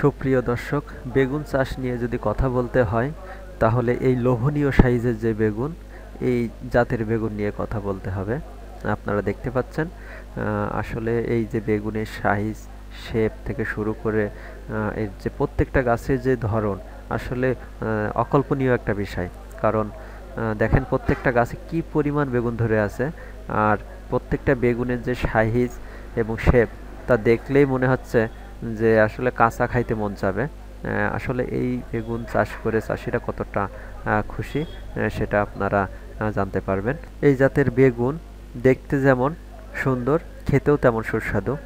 সুপ্রিয় দর্শক বেগুন চাষ নিয়ে যদি কথা বলতে হয় তাহলে এই লোভনীয় সাইজের যে বেগুন এই জাতের বেগুন নিয়ে কথা বলতে হবে আপনারা দেখতে পাচ্ছেন আসলে এই যে বেগুনের সাইজ শেপ থেকে শুরু করে এর যে প্রত্যেকটা গাছের যে ধরন আসলে অকল্পনীয় একটা বিষয় কারণ দেখেন প্রত্যেকটা গাছে কি পরিমাণ বেগুন ধরে আছে আর প্রত্যেকটা বেগুনের যে সাইজ এবং শেপ তা দেখলেই মনে হচ্ছে যে আসলে কাঁচা খাইতে মন চাবে আসলে এই বেগুন চাষ করে চাষিরা কতটা খুশি সেটা আপনারা জানতে পারবেন এই জাতের বেগুন দেখতে যেমন সুন্দর খেতেও তেমন সুস্বাদু